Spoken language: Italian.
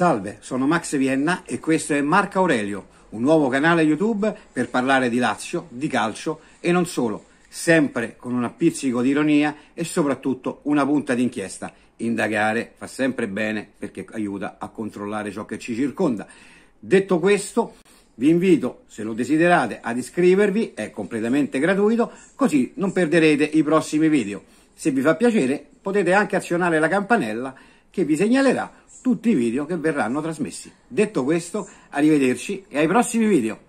Salve, sono Max Vienna e questo è Marco Aurelio, un nuovo canale YouTube per parlare di Lazio, di calcio e non solo, sempre con un appizzico di ironia e soprattutto una punta d'inchiesta. Indagare fa sempre bene perché aiuta a controllare ciò che ci circonda. Detto questo, vi invito, se lo desiderate, ad iscrivervi, è completamente gratuito, così non perderete i prossimi video. Se vi fa piacere potete anche azionare la campanella che vi segnalerà tutti i video che verranno trasmessi. Detto questo, arrivederci e ai prossimi video.